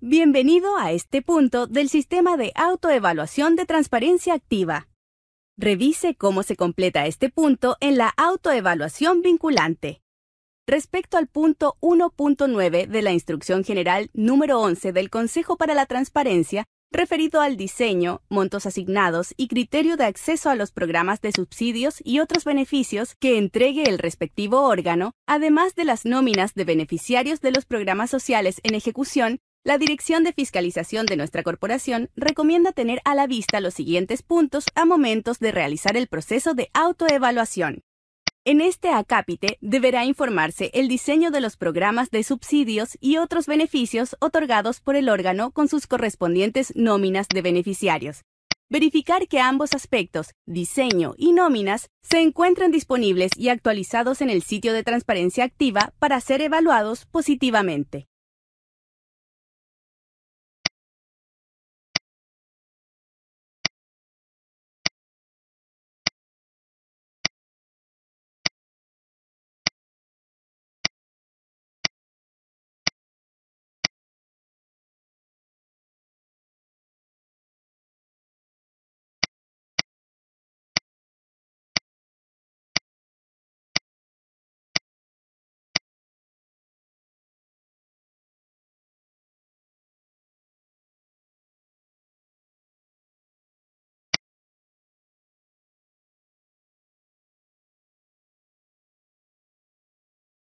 Bienvenido a este punto del sistema de autoevaluación de transparencia activa. Revise cómo se completa este punto en la autoevaluación vinculante. Respecto al punto 1.9 de la Instrucción General número 11 del Consejo para la Transparencia, referido al diseño, montos asignados y criterio de acceso a los programas de subsidios y otros beneficios que entregue el respectivo órgano, además de las nóminas de beneficiarios de los programas sociales en ejecución la Dirección de Fiscalización de nuestra corporación recomienda tener a la vista los siguientes puntos a momentos de realizar el proceso de autoevaluación. En este acápite deberá informarse el diseño de los programas de subsidios y otros beneficios otorgados por el órgano con sus correspondientes nóminas de beneficiarios. Verificar que ambos aspectos, diseño y nóminas, se encuentran disponibles y actualizados en el sitio de transparencia activa para ser evaluados positivamente.